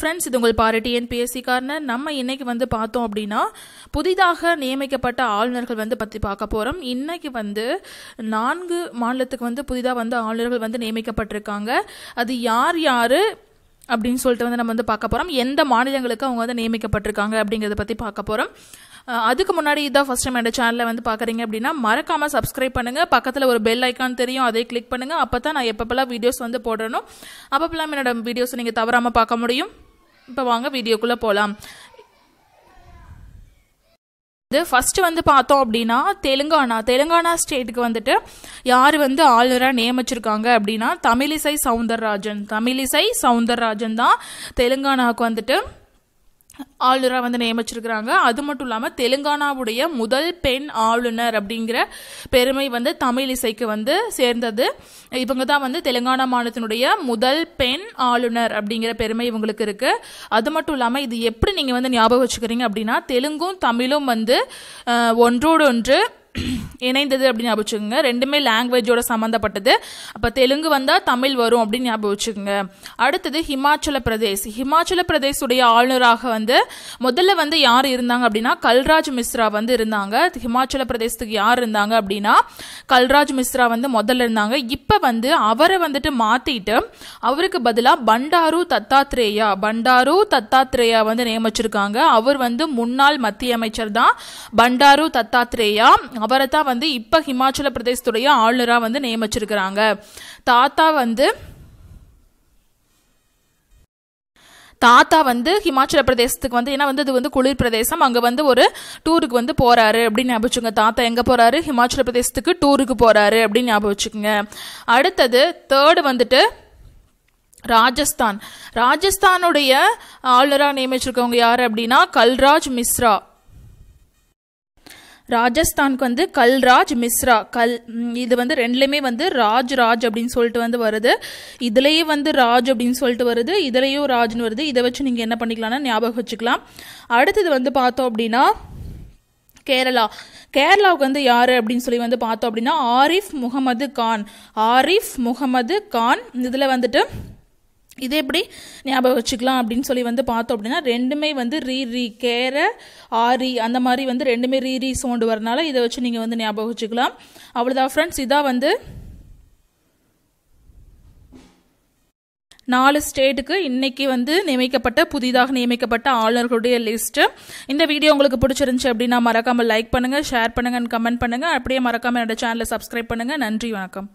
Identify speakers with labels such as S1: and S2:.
S1: friends இது உங்கள் பாரு டிஎன்பிஎஸ்சி கார்னர் நம்ம இன்றைக்கி வந்து பார்த்தோம் அப்படின்னா புதிதாக நியமிக்கப்பட்ட ஆளுநர்கள் வந்து பற்றி பார்க்க போகிறோம் இன்றைக்கி வந்து நான்கு மாநிலத்துக்கு வந்து புதிதாக வந்து ஆளுநர்கள் வந்து நியமிக்கப்பட்டிருக்காங்க அது யார் யார் அப்படின்னு சொல்லிட்டு வந்து நம்ம வந்து பார்க்க போகிறோம் எந்த மாநிலங்களுக்கு அவங்க வந்து நியமிக்கப்பட்டிருக்காங்க அப்படிங்கிறத பற்றி பார்க்க போகிறோம் அதுக்கு முன்னாடி இதான் ஃபஸ்ட் டைம் என்னோட சேனலில் வந்து பார்க்குறீங்க அப்படின்னா மறக்காமல் சப்ஸ்கிரைப் பண்ணுங்கள் பக்கத்தில் ஒரு பெல் ஐக்கான் தெரியும் அதை கிளிக் பண்ணுங்கள் அப்போ தான் நான் எப்பப்பெல்லாம் வீடியோஸ் வந்து போடணும் அப்பப்பெல்லாம் என்னோட வீடியோஸ் நீங்கள் தவறாமல் பார்க்க முடியும் இப்போ வாங்க வீடியோக்குள்ளே போகலாம் வந்து ஃபஸ்ட்டு வந்து பார்த்தோம் அப்படின்னா தெலுங்கானா தெலுங்கானா ஸ்டேட்டுக்கு வந்துட்டு யார் வந்து ஆளுநராக நியமிச்சிருக்காங்க அப்படின்னா தமிழிசை சவுந்தரராஜன் தமிழிசை சவுந்தரராஜன் தான் தெலுங்கானாவுக்கு வந்துட்டு ஆளுநராக வந்து நியமிச்சிருக்கிறாங்க அது மட்டும் இல்லாமல் தெலுங்கானாவுடைய முதல் பெண் ஆளுநர் அப்படிங்கிற பெருமை வந்து தமிழ் இசைக்கு வந்து சேர்ந்தது இவங்க தான் வந்து தெலுங்கானா மாநிலத்தினுடைய முதல் பெண் ஆளுநர் அப்படிங்கிற பெருமை இவங்களுக்கு இருக்குது அது மட்டும் இல்லாமல் இது எப்படி நீங்கள் வந்து ஞாபகம் வச்சுக்கிறீங்க அப்படின்னா தெலுங்கும் தமிழும் வந்து ஒன்றோடொன்று இணைந்தது அப்படின்னு ஞாபகம் ரெண்டுமே லாங்குவேஜோட சம்மந்தப்பட்டது அப்போ தெலுங்கு வந்தால் தமிழ் வரும் அப்படின்னு ஞாபகம் வச்சுக்கோங்க அடுத்தது ஹிமாச்சல பிரதேஷ் ஹிமாச்சல பிரதேஷுடைய ஆளுநராக வந்து முதல்ல வந்து யார் இருந்தாங்க அப்படின்னா கல்ராஜ் மிஸ்ரா வந்து இருந்தாங்க ஹிமாச்சல பிரதேசத்துக்கு யார் இருந்தாங்க அப்படின்னா கல்ராஜ் மிஸ்ரா வந்து முதல்ல இருந்தாங்க இப்போ வந்து அவரை வந்துட்டு மாற்றிட்டு அவருக்கு பதிலாக பண்டாரு தத்தாத்ரேயா பண்டாரு தத்தாத்ரேயா வந்து நியமிச்சிருக்காங்க அவர் வந்து முன்னாள் மத்திய அமைச்சர் தான் பண்டாரு தத்தாத்ரேயா அவரை தான் வந்து இப்போ ஹிமாச்சல பிரதேசத்துடைய ஆளுநராக வந்து நியமிச்சிருக்கிறாங்க தாத்தா வந்து தாத்தா வந்து ஹிமாச்சல பிரதேசத்துக்கு வந்து ஏன்னா வந்து இது வந்து குளிர் பிரதேசம் அங்கே வந்து ஒரு டூருக்கு வந்து போகிறாரு அப்படின்னு ஞாபகிச்சுங்க தாத்தா எங்கே போகிறாரு ஹிமாச்சல பிரதேசத்துக்கு டூருக்கு போகிறாரு அப்படின்னு ஞாபகம் வச்சுக்கோங்க அடுத்தது தேர்டு வந்துட்டு ராஜஸ்தான் ராஜஸ்தானுடைய ஆளுநராக நியமிச்சிருக்கவங்க யார் அப்படின்னா கல்ராஜ் மிஸ்ரா ராஜஸ்தானுக்கு வந்து கல்ராஜ் மிஸ்ரா கல் இது வந்து ரெண்டுலேயுமே வந்து ராஜ் ராஜ் அப்படின்னு சொல்லிட்டு வந்து வருது இதுலேயே வந்து ராஜ் அப்படின்னு சொல்லிட்டு வருது இதுலேயும் ராஜ்னு வருது இதை வச்சு நீங்கள் என்ன பண்ணிக்கலாம்னா ஞாபகம் வச்சுக்கலாம் அடுத்தது வந்து பார்த்தோம் அப்படின்னா கேரளா கேரளாவுக்கு வந்து யார் அப்படின்னு சொல்லி வந்து பார்த்தோம் அப்படின்னா ஆரிஃப் முகமது கான் ஆரிஃப் முகமது கான் இதில் வந்துட்டு இதே எப்படி ஞாபகம் வச்சுக்கலாம் அப்படின்னு சொல்லி வந்து பார்த்தோம் அப்படின்னா ரெண்டுமே வந்து ரீ ரீ கேர ஆரி அந்த மாதிரி வந்து ரெண்டுமே ரீ ரீ சோண்டு வரனால இதை வச்சு நீங்கள் வந்து ஞாபகம் வச்சுக்கலாம் அவ்வளோதான் ஃப்ரெண்ட்ஸ் இதான் வந்து நாலு ஸ்டேட்டுக்கு இன்றைக்கி வந்து நியமிக்கப்பட்ட புதிதாக நியமிக்கப்பட்ட ஆளுநர்களுடைய லிஸ்ட்டு இந்த வீடியோ உங்களுக்கு பிடிச்சிருந்துச்சி அப்படின்னா மறக்காமல் லைக் பண்ணுங்கள் ஷேர் பண்ணுங்கள் கமெண்ட் பண்ணுங்கள் அப்படியே மறக்காமல் என்னோடய சேனலை சப்ஸ்கிரைப் பண்ணுங்கள் நன்றி வணக்கம்